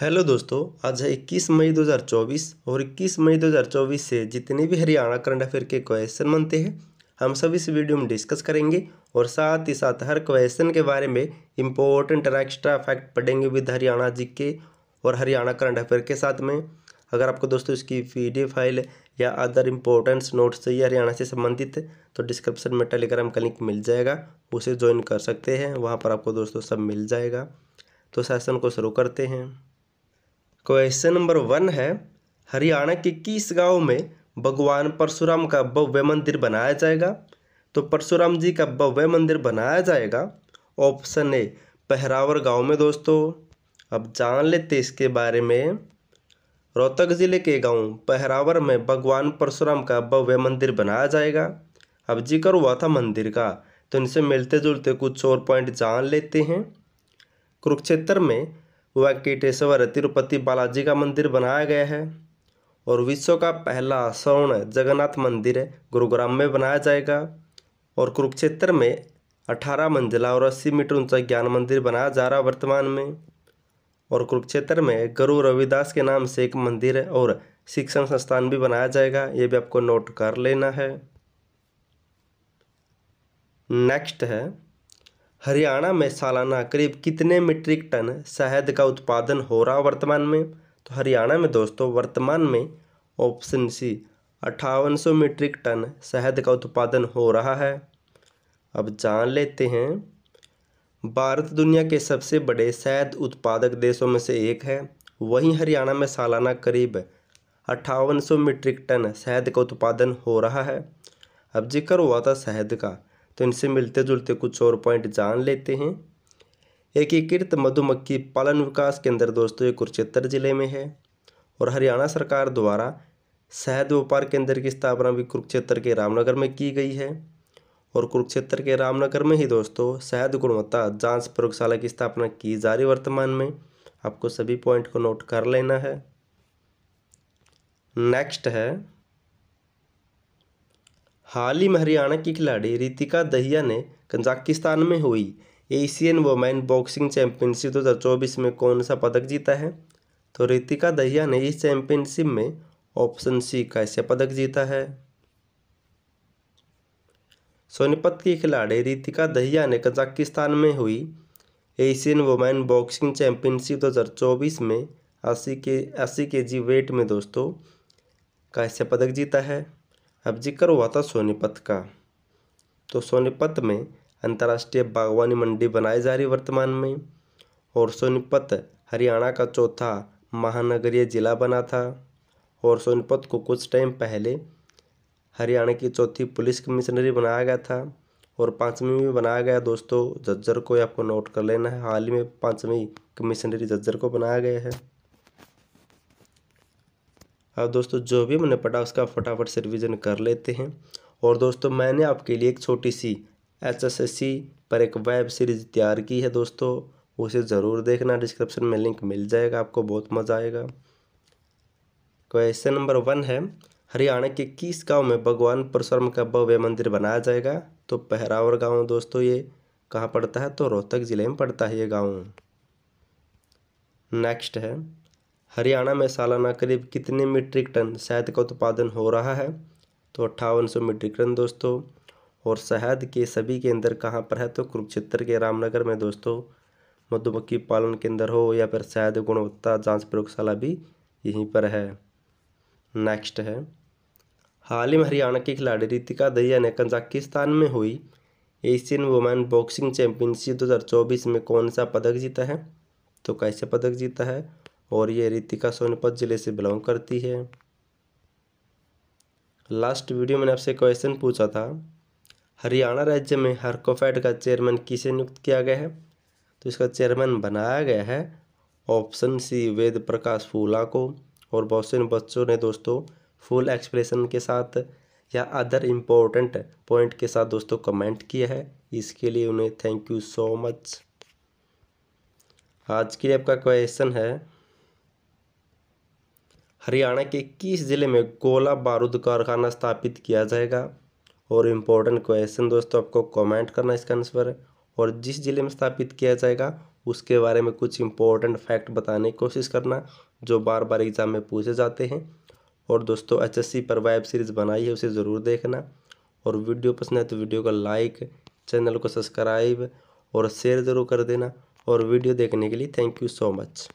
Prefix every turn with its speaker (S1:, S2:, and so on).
S1: hello दोस्तों आज है 21 मई 2024 और 21 मई 2024 से जितने भी हरियाणा करंट अफेयर के क्वेश्चन बनते हैं हम सब इस वीडियो में डिस्कस करेंगे और साथ ही साथ हर क्वेश्चन के बारे में इम्पोर्टेंट और एक्स्ट्रा फैक्ट पढ़ेंगे विद हरियाणा जी के और हरियाणा करंट अफेयर के साथ में अगर आपको दोस्तों इसकी पी फाइल या अदर इम्पोर्टेंट्स नोट्स चाहिए हरियाणा से संबंधित तो डिस्क्रिप्शन में टेलीग्राम का लिंक मिल जाएगा उसे ज्वाइन कर सकते हैं वहाँ पर आपको दोस्तों सब मिल जाएगा तो सेशन को शुरू करते हैं क्वेश्चन नंबर वन है हरियाणा के किस गांव में भगवान परशुराम का भव्य मंदिर बनाया जाएगा तो परशुराम जी का भव्य मंदिर बनाया जाएगा ऑप्शन ए पहरावर गांव में दोस्तों अब जान लेते इसके बारे में रोहतक ज़िले के गांव पहरावर में भगवान परशुराम का भव्य मंदिर बनाया जाएगा अब जिक्र हुआ था मंदिर का तो इनसे मिलते जुलते कुछ और पॉइंट जान लेते हैं कुरुक्षेत्र में वेंकटेश्वर तिरुपति बालाजी का मंदिर बनाया गया है और विश्व का पहला स्वर्ण जगन्नाथ मंदिर गुरुग्राम में बनाया जाएगा और कुरुक्षेत्र में अठारह मंजिला और अस्सी मीटर ऊंचा ज्ञान मंदिर बनाया जा रहा वर्तमान में और कुरुक्षेत्र में गुरु रविदास के नाम से एक मंदिर और शिक्षण संस्थान भी बनाया जाएगा ये भी आपको नोट कर लेना है नेक्स्ट है हरियाणा में सालाना करीब कितने मीट्रिक टन शहद का उत्पादन हो रहा वर्तमान में तो हरियाणा में दोस्तों वर्तमान में ऑप्शन सी अट्ठावन सौ मीट्रिक टन शहद का उत्पादन हो रहा है अब जान लेते हैं भारत दुनिया के सबसे बड़े शहद उत्पादक देशों में से एक है वहीं हरियाणा में सालाना करीब अट्ठावन सौ मीट्रिक टन शहद का उत्पादन हो रहा है अब जिक्र हुआ था शहद का तो इनसे मिलते जुलते कुछ और पॉइंट जान लेते हैं एकीकृत मधुमक्खी पालन विकास केंद्र दोस्तों ये कुरुक्षेत्र जिले में है और हरियाणा सरकार द्वारा शहद व्यापार केंद्र की स्थापना भी कुरुक्षेत्र के रामनगर में की गई है और कुरुक्षेत्र के रामनगर में ही दोस्तों शहद गुणवत्ता जांच प्रयोगशाला की स्थापना की जा रही वर्तमान में आपको सभी पॉइंट को नोट कर लेना है नेक्स्ट है हाल ही में हरियाणा की खिलाड़ी रितिका दहिया ने कजाकिस्तान में हुई एशियन वोमेन बॉक्सिंग चैंपियनशिप 2024 में कौन सा पदक जीता है तो रितिका दहिया ने इस चैंपियनशिप में ऑप्शन सी का ऐसे पदक जीता है सोनीपत की खिलाड़ी रितिका दहिया ने कजाकिस्तान में हुई एशियन वुमेन बॉक्सिंग चैंपियनशिप 2024 में अस्सी के अस्सी के जी वेट में दोस्तों का ऐसे पदक जीता है अब जिक्र हुआ था सोनीपत का तो सोनीपत में अंतर्राष्ट्रीय बागवानी मंडी बनाई जा रही वर्तमान में और सोनीपत हरियाणा का चौथा महानगरीय जिला बना था और सोनीपत को कुछ टाइम पहले हरियाणा की चौथी पुलिस कमिश्नरी बनाया गया था और पाँचवीं में बनाया गया दोस्तों जज्जर को आपको नोट कर लेना है हाल ही में पाँचवीं कमिश्नरी जज्जर को बनाया गया है अब दोस्तों जो भी मैंने पढ़ा उसका फटाफट से रिविज़न कर लेते हैं और दोस्तों मैंने आपके लिए एक छोटी सी एच एस एस सी पर एक वेब सीरीज़ तैयार की है दोस्तों उसे ज़रूर देखना डिस्क्रिप्शन में लिंक मिल जाएगा आपको बहुत मज़ा आएगा क्वेश्चन नंबर वन है हरियाणा के किस गांव में भगवान परशुराम का भव्य मंदिर बनाया जाएगा तो पहरावर गांव दोस्तों ये कहाँ पड़ता है तो रोहतक ज़िले में पड़ता है ये गांव नेक्स्ट है हरियाणा में सालाना करीब कितने मीट्रिक टन शहद का उत्पादन हो रहा है तो अट्ठावन सौ मीट्रिक टन दोस्तों और शहद के सभी केंद्र कहाँ पर है तो कुरुक्षेत्र के रामनगर में दोस्तों मधुमक्खी पालन केंद्र हो या फिर शहद गुणवत्ता जांच प्रयोगशाला भी यहीं पर है नेक्स्ट है हाल ही में हरियाणा की खिलाड़ी रितिका दहिया ने कजाकिस्तान में हुई एशियन वुमेन बॉक्सिंग चैंपियनशिप 2024 में कौन सा पदक जीता है तो कैसे पदक जीता है और ये रितिका सोनीपत ज़िले से बिलोंग करती है लास्ट वीडियो मैंने आपसे क्वेश्चन पूछा था हरियाणा राज्य में हरकोफेड का चेयरमैन किसे नियुक्त किया गया है तो इसका चेयरमैन बनाया गया है ऑप्शन सी वेद प्रकाश फूला को और बहुत से बच्चों ने दोस्तों फुल एक्सप्रेशन के साथ या अदर इम्पोर्टेंट पॉइंट के साथ दोस्तों कमेंट किया है इसके लिए उन्हें थैंक यू सो मच आज के लिए आपका क्वेश्चन है हरियाणा के किस ज़िले में कोला बारूद कारखाना स्थापित किया जाएगा और इम्पोर्टेंट क्वेश्चन दोस्तों आपको कमेंट करना इसका आंसर है और जिस ज़िले में स्थापित किया जाएगा उसके बारे में कुछ इम्पोर्टेंट फैक्ट बताने की कोशिश करना जो बार बार एग्ज़ाम में पूछे जाते हैं और दोस्तों एच पर वेब सीरीज़ बनाई है उसे ज़रूर देखना और वीडियो पसंद है तो वीडियो को लाइक चैनल को सब्सक्राइब और शेयर ज़रूर कर देना और वीडियो देखने के लिए थैंक यू सो मच